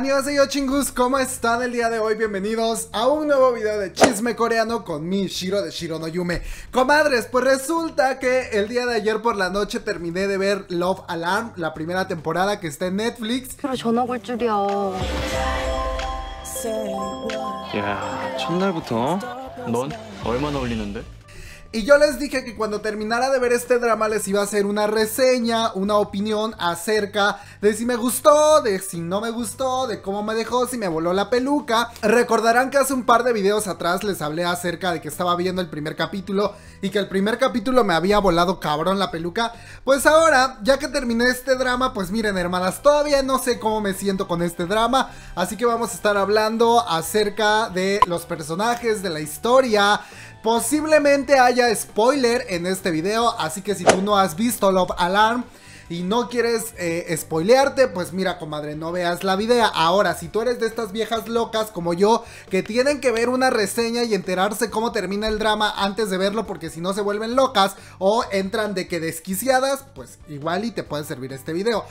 y yo chingus, ¿cómo están el día de hoy? Bienvenidos a un nuevo video de chisme coreano con mi Shiro de Shiro no Yume. Comadres, pues resulta que el día de ayer por la noche terminé de ver Love Alarm, la primera temporada que está en Netflix. Pero yo no ya, y yo les dije que cuando terminara de ver este drama les iba a hacer una reseña, una opinión acerca de si me gustó, de si no me gustó, de cómo me dejó, si me voló la peluca. Recordarán que hace un par de videos atrás les hablé acerca de que estaba viendo el primer capítulo y que el primer capítulo me había volado cabrón la peluca. Pues ahora, ya que terminé este drama, pues miren hermanas, todavía no sé cómo me siento con este drama, así que vamos a estar hablando acerca de los personajes, de la historia, Posiblemente haya spoiler en este video, así que si tú no has visto Love Alarm y no quieres eh, spoilearte, pues mira, comadre, no veas la video. Ahora, si tú eres de estas viejas locas como yo, que tienen que ver una reseña y enterarse cómo termina el drama antes de verlo, porque si no se vuelven locas o entran de que desquiciadas, pues igual y te puede servir este video.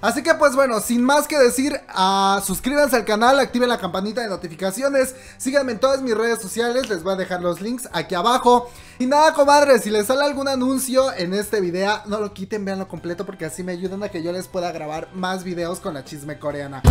Así que pues bueno, sin más que decir, ah, suscríbanse al canal, activen la campanita de notificaciones, síganme en todas mis redes sociales, les voy a dejar los links aquí abajo. Y nada, comadres, si les sale algún anuncio en este video, no lo quiten, veanlo completo porque así me ayudan a que yo les pueda grabar más videos con la chisme coreana.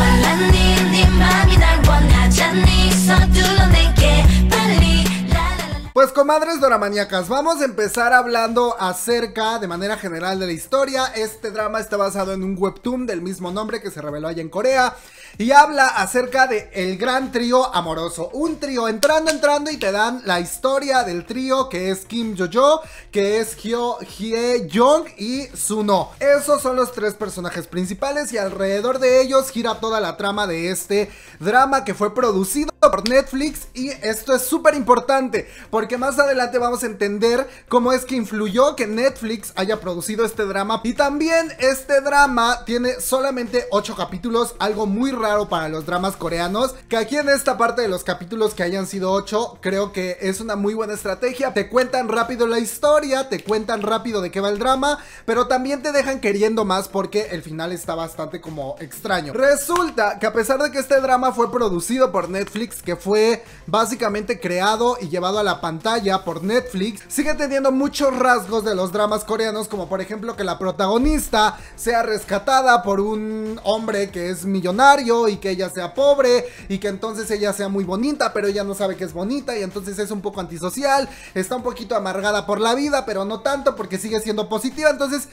Pues comadres doramaníacas, vamos a empezar hablando acerca de manera general de la historia. Este drama está basado en un webtoon del mismo nombre que se reveló allá en Corea y habla acerca de el gran trío amoroso. Un trío entrando, entrando y te dan la historia del trío que es Kim Jo-jo, que es Hyo, Hye Jong y Suno. Esos son los tres personajes principales y alrededor de ellos gira toda la trama de este drama que fue producido por Netflix y esto es súper importante porque que más adelante vamos a entender cómo es que influyó que Netflix haya producido este drama. Y también este drama tiene solamente 8 capítulos, algo muy raro para los dramas coreanos, que aquí en esta parte de los capítulos que hayan sido 8, creo que es una muy buena estrategia. Te cuentan rápido la historia, te cuentan rápido de qué va el drama, pero también te dejan queriendo más porque el final está bastante como extraño. Resulta que a pesar de que este drama fue producido por Netflix, que fue básicamente creado y llevado a la pantalla pantalla por Netflix sigue teniendo muchos rasgos de los dramas coreanos, como por ejemplo que la protagonista sea rescatada por un hombre que es millonario y que ella sea pobre y que entonces ella sea muy bonita, pero ella no sabe que es bonita y entonces es un poco antisocial, está un poquito amargada por la vida, pero no tanto porque sigue siendo positiva. Entonces,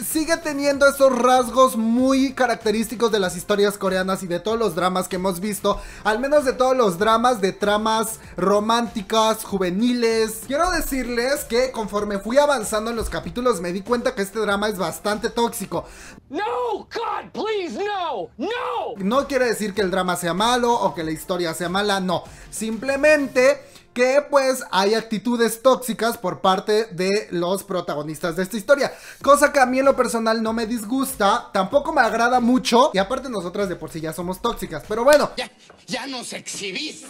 sigue teniendo esos rasgos muy característicos de las historias coreanas y de todos los dramas que hemos visto, al menos de todos los dramas de tramas románticas, juveniles. Quiero decirles que conforme fui avanzando en los capítulos me di cuenta que este drama es bastante tóxico. No, God, please, no, no. No quiere decir que el drama sea malo o que la historia sea mala, no. Simplemente que pues hay actitudes tóxicas por parte de los protagonistas de esta historia. Cosa que a mí en lo personal no me disgusta, tampoco me agrada mucho y aparte nosotras de por sí ya somos tóxicas, pero bueno. Ya, ya nos exhibiste.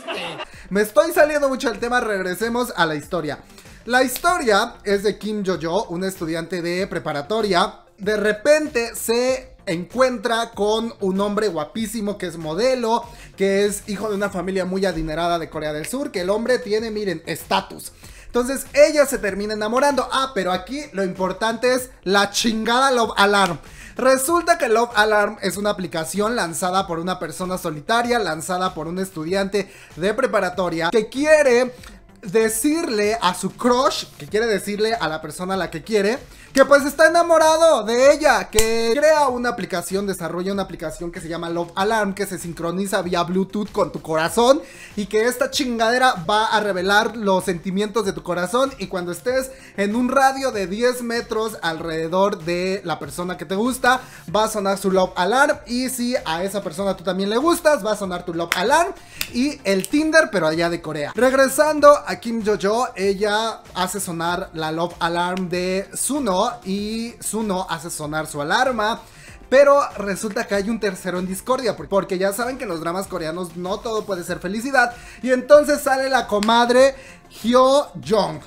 Me estoy saliendo mucho del tema, regresemos a la historia. La historia es de Kim Jojo, un estudiante de preparatoria. De repente se encuentra con un hombre guapísimo que es modelo, que es hijo de una familia muy adinerada de Corea del Sur, que el hombre tiene, miren, estatus. Entonces ella se termina enamorando. Ah, pero aquí lo importante es la chingada Love Alarm. Resulta que Love Alarm es una aplicación lanzada por una persona solitaria, lanzada por un estudiante de preparatoria que quiere decirle a su crush, que quiere decirle a la persona a la que quiere, que pues está enamorado de ella, que crea una aplicación, desarrolla una aplicación que se llama Love Alarm, que se sincroniza vía Bluetooth con tu corazón y que esta chingadera va a revelar los sentimientos de tu corazón y cuando estés en un radio de 10 metros alrededor de la persona que te gusta, va a sonar su Love Alarm y si a esa persona tú también le gustas, va a sonar tu Love Alarm y el Tinder, pero allá de Corea. Regresando a Kim Jojo, ella hace sonar la Love Alarm de Suno y y Suno hace sonar su alarma. Pero resulta que hay un tercero en discordia, porque ya saben que en los dramas coreanos no todo puede ser felicidad. Y entonces sale la comadre Hyo Jong.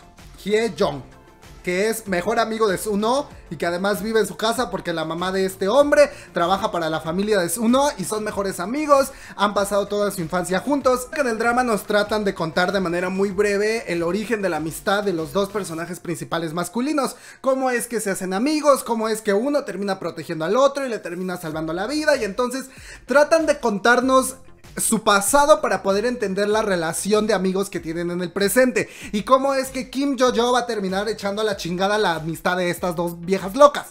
Hye Jong que es mejor amigo de Suno y que además vive en su casa porque la mamá de este hombre trabaja para la familia de Suno y son mejores amigos, han pasado toda su infancia juntos. Que en el drama nos tratan de contar de manera muy breve el origen de la amistad de los dos personajes principales masculinos, cómo es que se hacen amigos, cómo es que uno termina protegiendo al otro y le termina salvando la vida y entonces tratan de contarnos su pasado para poder entender la relación de amigos que tienen en el presente y cómo es que Kim Jojo va a terminar echando a la chingada la amistad de estas dos viejas locas.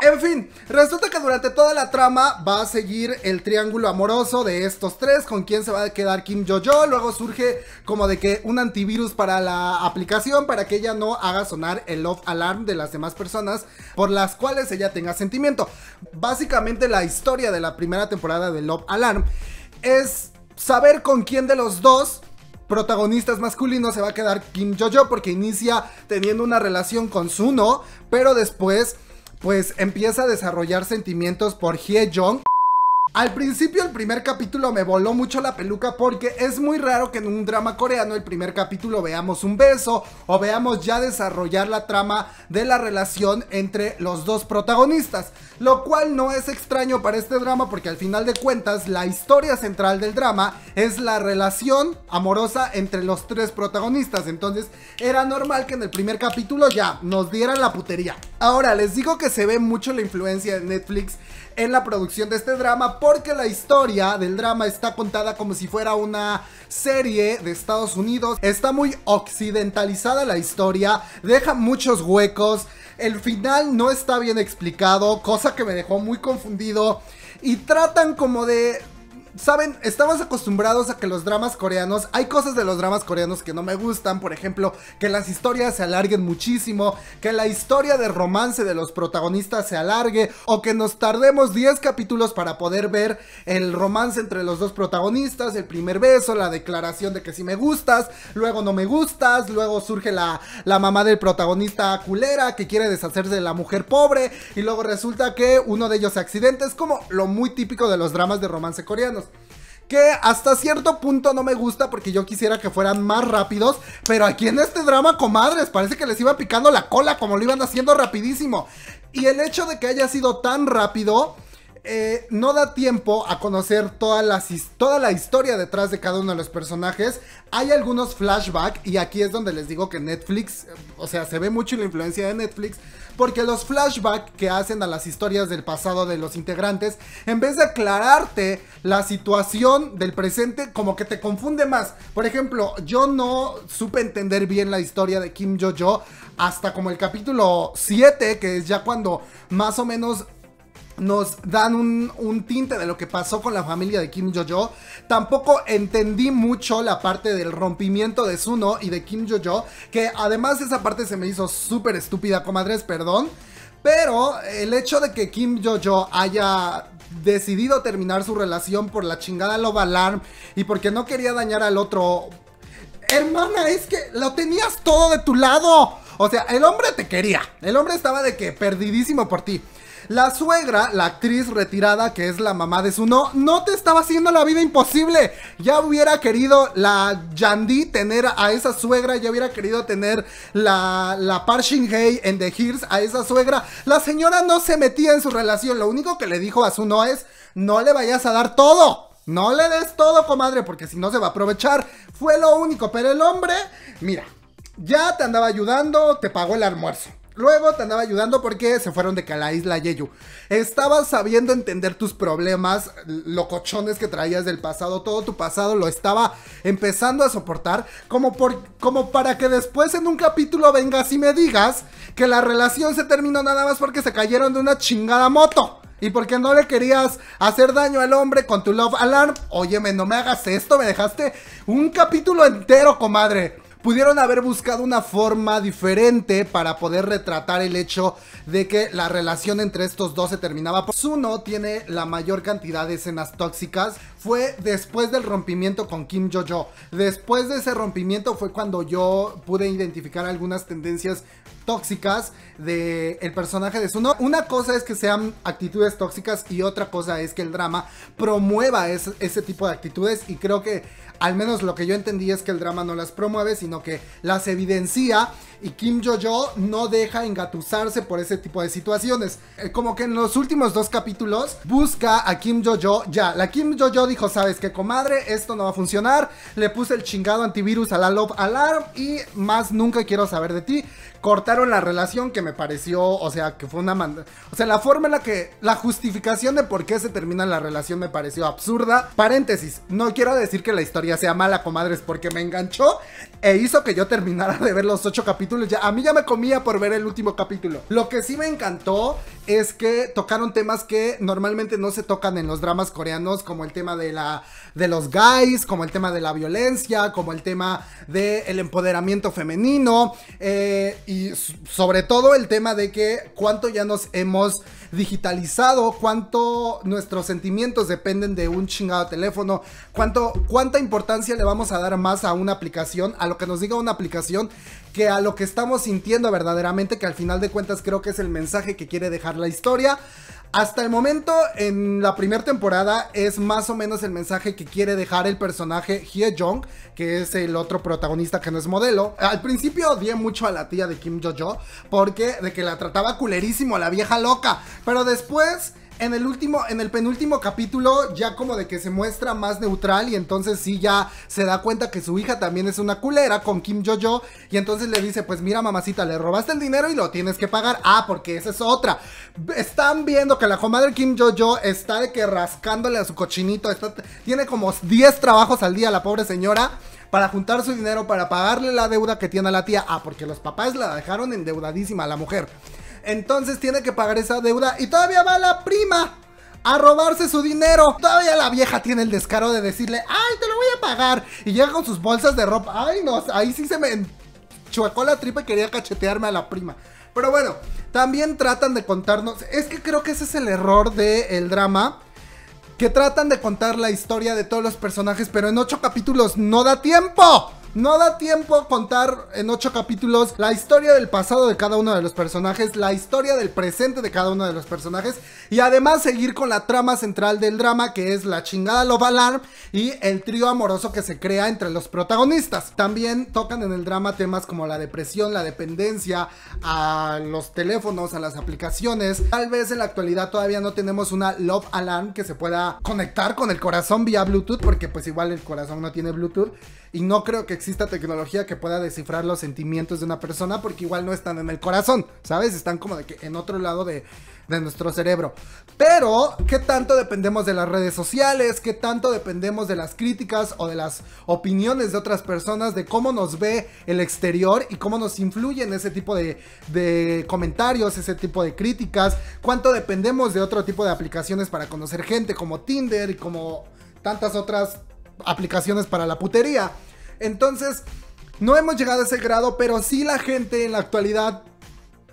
En fin, resulta que durante toda la trama va a seguir el triángulo amoroso de estos tres, con quién se va a quedar Kim Jojo, luego surge como de que un antivirus para la aplicación para que ella no haga sonar el love alarm de las demás personas por las cuales ella tenga sentimiento. Básicamente la historia de la primera temporada de Love Alarm es saber con quién de los dos protagonistas masculinos se va a quedar Kim Jojo porque inicia teniendo una relación con Suno, pero después pues empieza a desarrollar sentimientos por Hye Jong. Al principio el primer capítulo me voló mucho la peluca porque es muy raro que en un drama coreano el primer capítulo veamos un beso o veamos ya desarrollar la trama de la relación entre los dos protagonistas, lo cual no es extraño para este drama porque al final de cuentas la historia central del drama es la relación amorosa entre los tres protagonistas, entonces era normal que en el primer capítulo ya nos dieran la putería. Ahora les digo que se ve mucho la influencia de Netflix en la producción de este drama porque la historia del drama está contada como si fuera una serie de Estados Unidos. Está muy occidentalizada la historia, deja muchos huecos, el final no está bien explicado, cosa que me dejó muy confundido y tratan como de Saben, estamos acostumbrados a que los dramas coreanos, hay cosas de los dramas coreanos que no me gustan, por ejemplo, que las historias se alarguen muchísimo, que la historia de romance de los protagonistas se alargue, o que nos tardemos 10 capítulos para poder ver el romance entre los dos protagonistas, el primer beso, la declaración de que si me gustas, luego no me gustas, luego surge la, la mamá del protagonista culera que quiere deshacerse de la mujer pobre, y luego resulta que uno de ellos se accidenta, es como lo muy típico de los dramas de romance coreanos que hasta cierto punto no me gusta porque yo quisiera que fueran más rápidos. Pero aquí en este drama, comadres, parece que les iba picando la cola como lo iban haciendo rapidísimo. Y el hecho de que haya sido tan rápido... Eh, no da tiempo a conocer toda la, toda la historia detrás de cada uno de los personajes. Hay algunos flashbacks y aquí es donde les digo que Netflix, o sea, se ve mucho la influencia de Netflix porque los flashbacks que hacen a las historias del pasado de los integrantes, en vez de aclararte la situación del presente, como que te confunde más. Por ejemplo, yo no supe entender bien la historia de Kim Jojo hasta como el capítulo 7, que es ya cuando más o menos nos dan un, tinte de lo que pasó con la familia de Kim Jojo. Tampoco entendí mucho la parte del rompimiento de Suno y de Kim Jojo, que además esa parte se me hizo súper estúpida, comadres, perdón. Pero el hecho de que Kim Jojo haya decidido terminar su relación por la chingada Love Alarm y porque no quería dañar al otro... Hermana, es que lo tenías todo de tu lado. O sea, el hombre te quería. El hombre estaba de que perdidísimo por ti. La suegra, la actriz retirada que es la mamá de su no, no te estaba haciendo la vida imposible. Ya hubiera querido la Yandi tener a esa suegra, ya hubiera querido tener la, la Hay en The Hears a esa suegra. La señora no se metía en su relación, lo único que le dijo a su no es, no le vayas a dar todo. No le des todo, comadre, porque si no se va a aprovechar. Fue lo único, pero el hombre, mira, ya te andaba ayudando, te pagó el almuerzo. Luego te andaba ayudando porque se fueron de la isla Yeyu. Estabas sabiendo entender tus problemas, locochones que traías del pasado, todo tu pasado lo estaba empezando a soportar, como, por, como para que después en un capítulo vengas y me digas que la relación se terminó nada más porque se cayeron de una chingada moto. Y porque no le querías hacer daño al hombre con tu love alarm. Óyeme, no me hagas esto, me dejaste un capítulo entero, comadre pudieron haber buscado una forma diferente para poder retratar el hecho de que la relación entre estos dos se terminaba. Suno tiene la mayor cantidad de escenas tóxicas. Fue después del rompimiento con Kim Jojo. Después de ese rompimiento fue cuando yo pude identificar algunas tendencias tóxicas del personaje de Suno. Una cosa es que sean actitudes tóxicas y otra cosa es que el drama promueva ese tipo de actitudes y creo que al menos lo que yo entendí es que el drama no las promueve, sino que las evidencia y Kim Jojo no deja engatusarse por ese tipo de situaciones. Eh, como que en los últimos dos capítulos busca a Kim Jojo ya. La Kim Jojo dijo, sabes que comadre, esto no va a funcionar. Le puse el chingado antivirus a la Love Alarm y más nunca quiero saber de ti. Cortaron la relación que me pareció, o sea, que fue una... Manda o sea, la forma en la que... La justificación de por qué se termina la relación me pareció absurda. Paréntesis, no quiero decir que la historia sea mala, comadres, porque me enganchó e hizo que yo terminara de ver los ocho capítulos a mí ya me comía por ver el último capítulo. Lo que sí me encantó es que tocaron temas que normalmente no se tocan en los dramas coreanos, como el tema de la de los guys, como el tema de la violencia, como el tema del empoderamiento femenino eh, y sobre todo el tema de que cuánto ya nos hemos digitalizado, cuánto nuestros sentimientos dependen de un chingado teléfono, cuánto cuánta importancia le vamos a dar más a una aplicación, a lo que nos diga una aplicación, que a lo que estamos sintiendo verdaderamente, que al final de cuentas creo que es el mensaje que quiere dejar la historia. Hasta el momento, en la primera temporada, es más o menos el mensaje que quiere dejar el personaje Hye Jong, que es el otro protagonista que no es modelo. Al principio odié mucho a la tía de Kim Jo Jo, porque de que la trataba culerísimo, la vieja loca. Pero después en el último, en el penúltimo capítulo, ya como de que se muestra más neutral y entonces sí ya se da cuenta que su hija también es una culera con Kim Jojo y entonces le dice, pues mira mamacita, le robaste el dinero y lo tienes que pagar. Ah, porque esa es otra. Están viendo que la comadre Kim Jojo está de que rascándole a su cochinito, tiene como 10 trabajos al día la pobre señora para juntar su dinero para pagarle la deuda que tiene a la tía. Ah, porque los papás la dejaron endeudadísima a la mujer. Entonces tiene que pagar esa deuda y todavía va la prima a robarse su dinero. Todavía la vieja tiene el descaro de decirle, ay, te lo voy a pagar. Y llega con sus bolsas de ropa. Ay, no, ahí sí se me chuecó la tripa y quería cachetearme a la prima. Pero bueno, también tratan de contarnos. Es que creo que ese es el error del el drama. Que tratan de contar la historia de todos los personajes, pero en ocho capítulos no da tiempo. No da tiempo a contar en ocho capítulos la historia del pasado de cada uno de los personajes, la historia del presente de cada uno de los personajes y además seguir con la trama central del drama que es la chingada Love Alarm y el trío amoroso que se crea entre los protagonistas. También tocan en el drama temas como la depresión, la dependencia a los teléfonos, a las aplicaciones. Tal vez en la actualidad todavía no tenemos una Love Alarm que se pueda conectar con el corazón vía Bluetooth porque pues igual el corazón no tiene Bluetooth y no creo que exista tecnología que pueda descifrar los sentimientos de una persona porque igual no están en el corazón, ¿sabes? Están como de que en otro lado de, nuestro cerebro. Pero, ¿qué tanto dependemos de las redes sociales? ¿Qué tanto dependemos de las críticas o de las opiniones de otras personas? De cómo nos ve el exterior y cómo nos influyen ese tipo de, de comentarios, ese tipo de críticas. ¿Cuánto dependemos de otro tipo de aplicaciones para conocer gente como Tinder y como tantas otras aplicaciones para la putería? Entonces, no hemos llegado a ese grado, pero sí la gente en la actualidad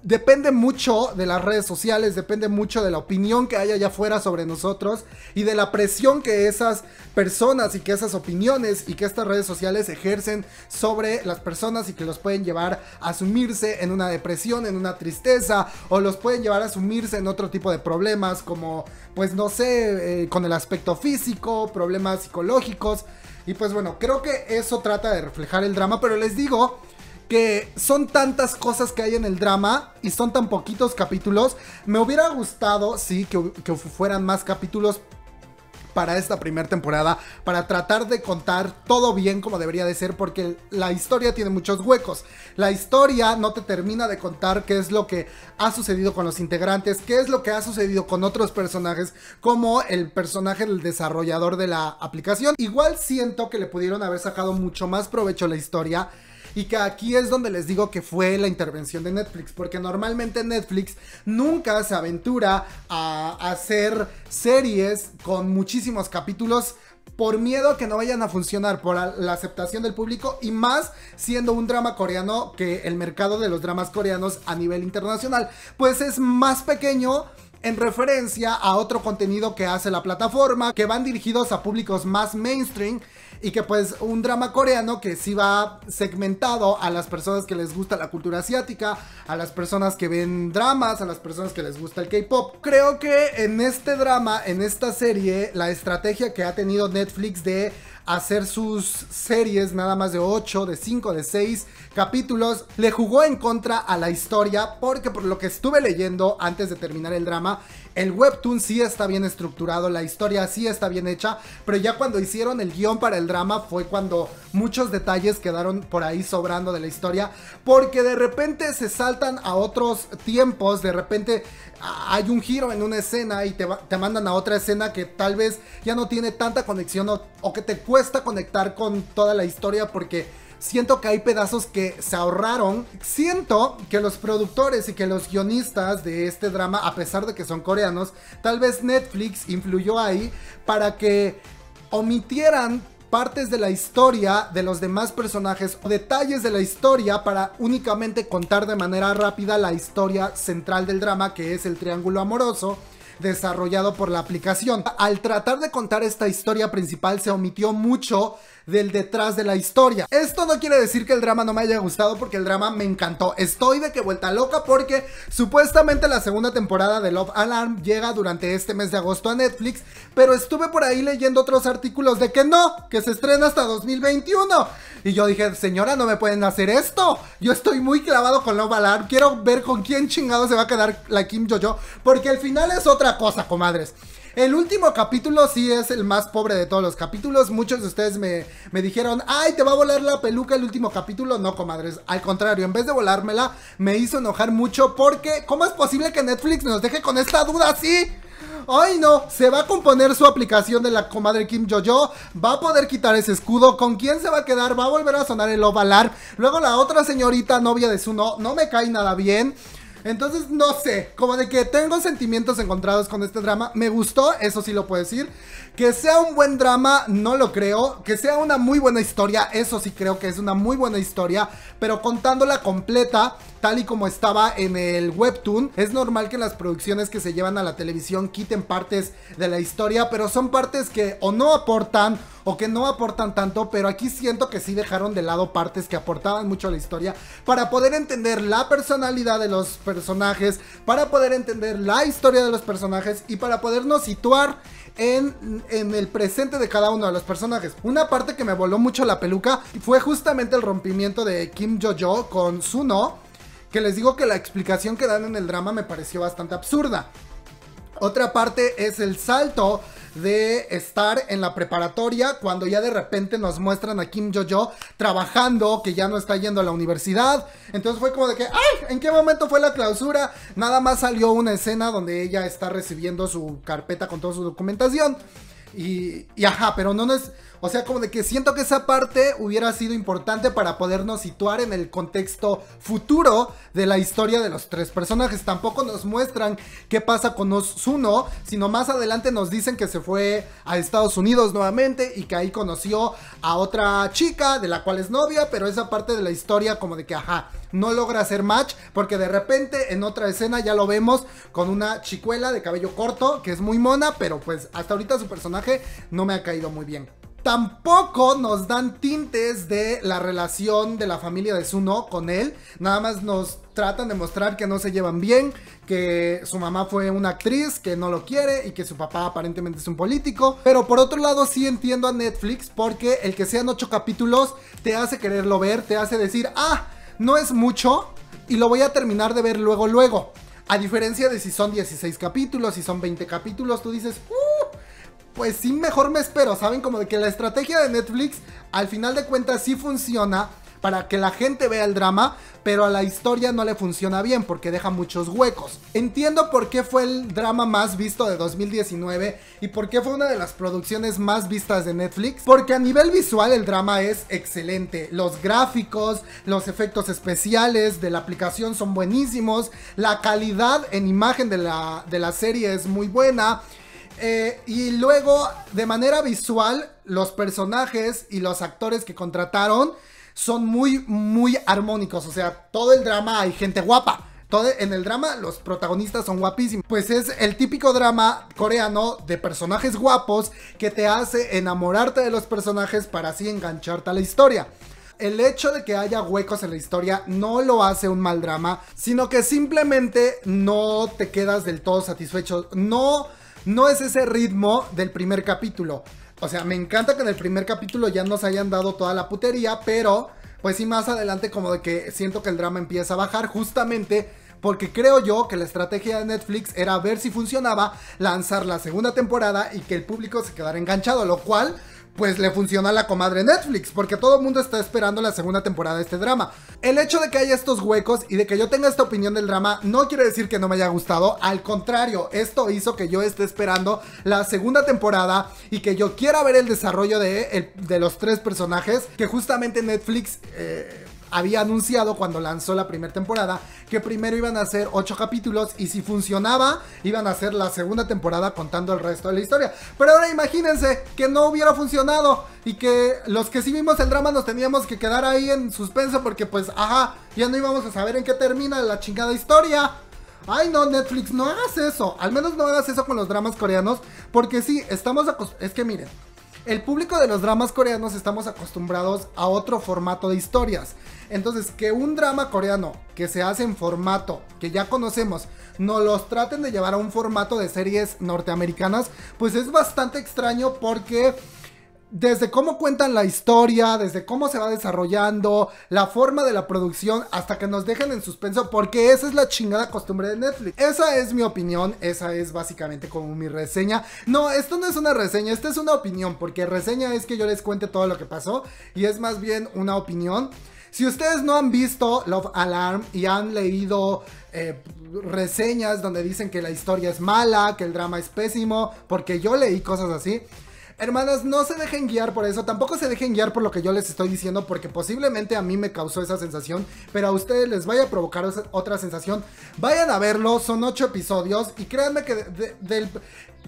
depende mucho de las redes sociales, depende mucho de la opinión que hay allá afuera sobre nosotros y de la presión que esas personas y que esas opiniones y que estas redes sociales ejercen sobre las personas y que los pueden llevar a sumirse en una depresión, en una tristeza o los pueden llevar a sumirse en otro tipo de problemas como pues no sé, eh, con el aspecto físico, problemas psicológicos, y pues bueno, creo que eso trata de reflejar el drama, pero les digo que son tantas cosas que hay en el drama y son tan poquitos capítulos. Me hubiera gustado, sí, que, que fueran más capítulos, para esta primera temporada, para tratar de contar todo bien como debería de ser, porque la historia tiene muchos huecos. La historia no te termina de contar qué es lo que ha sucedido con los integrantes, qué es lo que ha sucedido con otros personajes, como el personaje del desarrollador de la aplicación. Igual siento que le pudieron haber sacado mucho más provecho a la historia y que aquí es donde les digo que fue la intervención de Netflix, porque normalmente Netflix nunca se aventura a hacer series con muchísimos capítulos por miedo a que no vayan a funcionar, por la aceptación del público y más siendo un drama coreano que el mercado de los dramas coreanos a nivel internacional, pues es más pequeño en referencia a otro contenido que hace la plataforma, que van dirigidos a públicos más mainstream y que pues un drama coreano que sí va segmentado a las personas que les gusta la cultura asiática, a las personas que ven dramas, a las personas que les gusta el K-Pop. Creo que en este drama, en esta serie, la estrategia que ha tenido Netflix de hacer sus series nada más de 8, de 5, de 6 capítulos, le jugó en contra a la historia porque por lo que estuve leyendo antes de terminar el drama, el webtoon sí está bien estructurado, la historia sí está bien hecha, pero ya cuando hicieron el guión para el drama fue cuando muchos detalles quedaron por ahí sobrando de la historia, porque de repente se saltan a otros tiempos, de repente hay un giro en una escena y te, mandan a otra escena que tal vez ya no tiene tanta conexión o que te cuesta conectar con toda la historia porque Siento que hay pedazos que se ahorraron. Siento que los productores y que los guionistas de este drama, a pesar de que son coreanos, tal vez Netflix influyó ahí para que omitieran partes de la historia de los demás personajes o detalles de la historia para únicamente contar de manera rápida la historia central del drama que es el triángulo amoroso desarrollado por la aplicación. Al tratar de contar esta historia principal se omitió mucho del detrás de la historia. Esto no quiere decir que el drama no me haya gustado porque el drama me encantó. Estoy de que vuelta loca porque supuestamente la segunda temporada de Love Alarm llega durante este mes de agosto a Netflix, pero estuve por ahí leyendo otros artículos de que no, que se estrena hasta 2021. Y yo dije, señora, no me pueden hacer esto. Yo estoy muy clavado con la balar Quiero ver con quién chingado se va a quedar la Kim Jojo. Porque el final es otra cosa, comadres. El último capítulo sí es el más pobre de todos los capítulos. Muchos de ustedes me, me, dijeron, ay, te va a volar la peluca el último capítulo. No, comadres. Al contrario, en vez de volármela, me hizo enojar mucho porque, ¿cómo es posible que Netflix nos deje con esta duda así? Ay no, se va a componer su aplicación de la comadre Kim Jojo, va a poder quitar ese escudo, ¿con quién se va a quedar? Va a volver a sonar el ovalar. Luego la otra señorita novia de Suno, no me cae nada bien. Entonces, no sé, como de que tengo sentimientos encontrados con este drama. Me gustó, eso sí lo puedo decir. Que sea un buen drama, no lo creo. Que sea una muy buena historia, eso sí creo que es una muy buena historia. Pero contándola completa, tal y como estaba en el webtoon, es normal que las producciones que se llevan a la televisión quiten partes de la historia, pero son partes que o no aportan o que no aportan tanto, pero aquí siento que sí dejaron de lado partes que aportaban mucho a la historia para poder entender la personalidad de los personajes, para poder entender la historia de los personajes y para podernos situar en, el presente de cada uno de los personajes. Una parte que me voló mucho la peluca fue justamente el rompimiento de Kim Jojo con Suno, que les digo que la explicación que dan en el drama me pareció bastante absurda. Otra parte es el salto de estar en la preparatoria cuando ya de repente nos muestran a Kim Jojo trabajando, que ya no está yendo a la universidad. Entonces fue como de que, ¡ay! ¿En qué momento fue la clausura? Nada más salió una escena donde ella está recibiendo su carpeta con toda su documentación. Y, ajá, pero no es O sea, como de que siento que esa parte hubiera sido importante para podernos situar en el contexto futuro de la historia de los tres personajes. Tampoco nos muestran qué pasa con Osuno, sino más adelante nos dicen que se fue a Estados Unidos nuevamente y que ahí conoció a otra chica de la cual es novia, pero esa parte de la historia, como de que ajá no logra hacer match porque de repente en otra escena ya lo vemos con una chicuela de cabello corto que es muy mona, pero pues hasta ahorita su personaje no me ha caído muy bien. Tampoco nos dan tintes de la relación de la familia de Suno con él. Nada más nos tratan de mostrar que no se llevan bien, que su mamá fue una actriz, que no lo quiere y que su papá aparentemente es un político. Pero por otro lado sí entiendo a Netflix porque el que sean ocho capítulos te hace quererlo ver, te hace decir, ah, no es mucho y lo voy a terminar de ver luego, luego. A diferencia de si son 16 capítulos, si son 20 capítulos, tú dices, uh, pues sí, mejor me espero. Saben, como de que la estrategia de Netflix al final de cuentas sí funciona para que la gente vea el drama, pero a la historia no le funciona bien porque deja muchos huecos. Entiendo por qué fue el drama más visto de 2019 y por qué fue una de las producciones más vistas de Netflix, porque a nivel visual el drama es excelente. Los gráficos, los efectos especiales de la aplicación son buenísimos, la calidad en imagen de la, serie es muy buena. Eh, y luego, de manera visual, los personajes y los actores que contrataron son muy, muy armónicos. O sea, todo el drama hay gente guapa. Todo, en el drama los protagonistas son guapísimos. Pues es el típico drama coreano de personajes guapos que te hace enamorarte de los personajes para así engancharte a la historia. El hecho de que haya huecos en la historia no lo hace un mal drama, sino que simplemente no te quedas del todo satisfecho. No, no es ese ritmo del primer capítulo. O sea, me encanta que en el primer capítulo ya nos hayan dado toda la putería, pero pues sí más adelante como de que siento que el drama empieza a bajar justamente porque creo yo que la estrategia de Netflix era ver si funcionaba, lanzar la segunda temporada y que el público se quedara enganchado, lo cual pues le funciona a la comadre Netflix, porque todo el mundo está esperando la segunda temporada de este drama. El hecho de que haya estos huecos y de que yo tenga esta opinión del drama no quiere decir que no me haya gustado, al contrario, esto hizo que yo esté esperando la segunda temporada y que yo quiera ver el desarrollo de, de los tres personajes que justamente Netflix... Eh, había anunciado cuando lanzó la primera temporada que primero iban a ser 8 capítulos y si funcionaba iban a ser la segunda temporada contando el resto de la historia. Pero ahora imagínense que no hubiera funcionado y que los que sí vimos el drama nos teníamos que quedar ahí en suspenso porque pues ajá, ya no íbamos a saber en qué termina la chingada historia. Ay no, Netflix, no hagas eso. Al menos no hagas eso con los dramas coreanos. Porque sí, estamos acostumbrados. Es que miren, el público de los dramas coreanos estamos acostumbrados a otro formato de historias. Entonces, que un drama coreano que se hace en formato que ya conocemos, no los traten de llevar a un formato de series norteamericanas, pues es bastante extraño porque desde cómo cuentan la historia, desde cómo se va desarrollando, la forma de la producción, hasta que nos dejen en suspenso, porque esa es la chingada costumbre de Netflix. Esa es mi opinión, esa es básicamente como mi reseña. No, esto no es una reseña, esta es una opinión, porque reseña es que yo les cuente todo lo que pasó y es más bien una opinión. Si ustedes no han visto Love Alarm y han leído eh, reseñas donde dicen que la historia es mala, que el drama es pésimo, porque yo leí cosas así Hermanas, no se dejen guiar por eso, tampoco se dejen guiar por lo que yo les estoy diciendo, porque posiblemente a mí me causó esa sensación, pero a ustedes les vaya a provocar otra sensación. Vayan a verlo, son ocho episodios, y créanme que, del,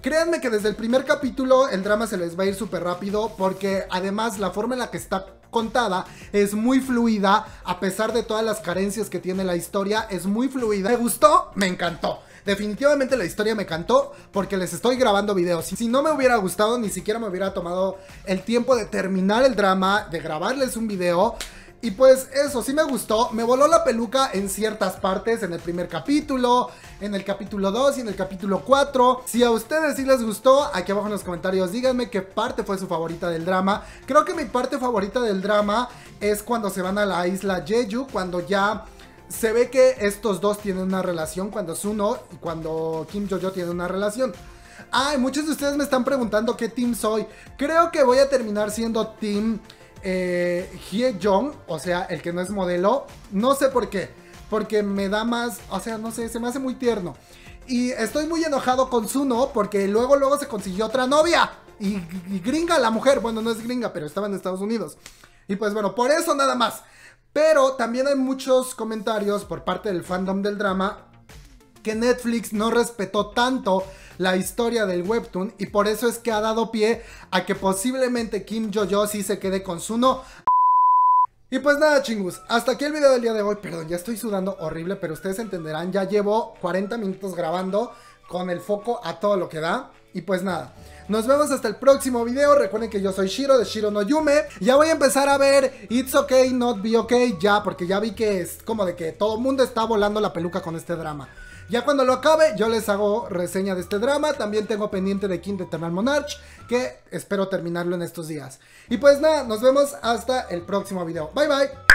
créanme que desde el primer capítulo el drama se les va a ir súper rápido, porque además la forma en la que está contada es muy fluida, a pesar de todas las carencias que tiene la historia, es muy fluida. ¿Me gustó? Me encantó. Definitivamente la historia me cantó porque les estoy grabando videos. Si no me hubiera gustado, ni siquiera me hubiera tomado el tiempo de terminar el drama, de grabarles un video. Y pues eso, sí me gustó. Me voló la peluca en ciertas partes, en el primer capítulo, en el capítulo 2 y en el capítulo 4. Si a ustedes sí les gustó, aquí abajo en los comentarios díganme qué parte fue su favorita del drama. Creo que mi parte favorita del drama es cuando se van a la isla Jeju, cuando ya se ve que estos dos tienen una relación cuando Suno y cuando Kim Jojo tienen una relación. Ay, muchos de ustedes me están preguntando qué team soy. Creo que voy a terminar siendo team eh, Hye Jong, o sea, el que no es modelo. No sé por qué, porque me da más, o sea, no sé, se me hace muy tierno. Y estoy muy enojado con Suno porque luego, luego se consiguió otra novia. y gringa la mujer, bueno, no es gringa, pero estaba en Estados Unidos. Y pues bueno, por eso nada más. Pero también hay muchos comentarios por parte del fandom del drama que Netflix no respetó tanto la historia del webtoon y por eso es que ha dado pie a que posiblemente Kim Jojo sí se quede con su no. Y pues nada chingus, hasta aquí el video del día de hoy, perdón, ya estoy sudando horrible, pero ustedes entenderán, ya llevo 40 minutos grabando con el foco a todo lo que da y pues nada. Nos vemos hasta el próximo video. Recuerden que yo soy Shiro de Shiro no Yume. Ya voy a empezar a ver It's Okay, Not Be Okay ya, porque ya vi que es como de que todo el mundo está volando la peluca con este drama. Ya cuando lo acabe, yo les hago reseña de este drama. También tengo pendiente de King de Eternal Monarch, que espero terminarlo en estos días. Y pues nada, nos vemos hasta el próximo video. Bye bye.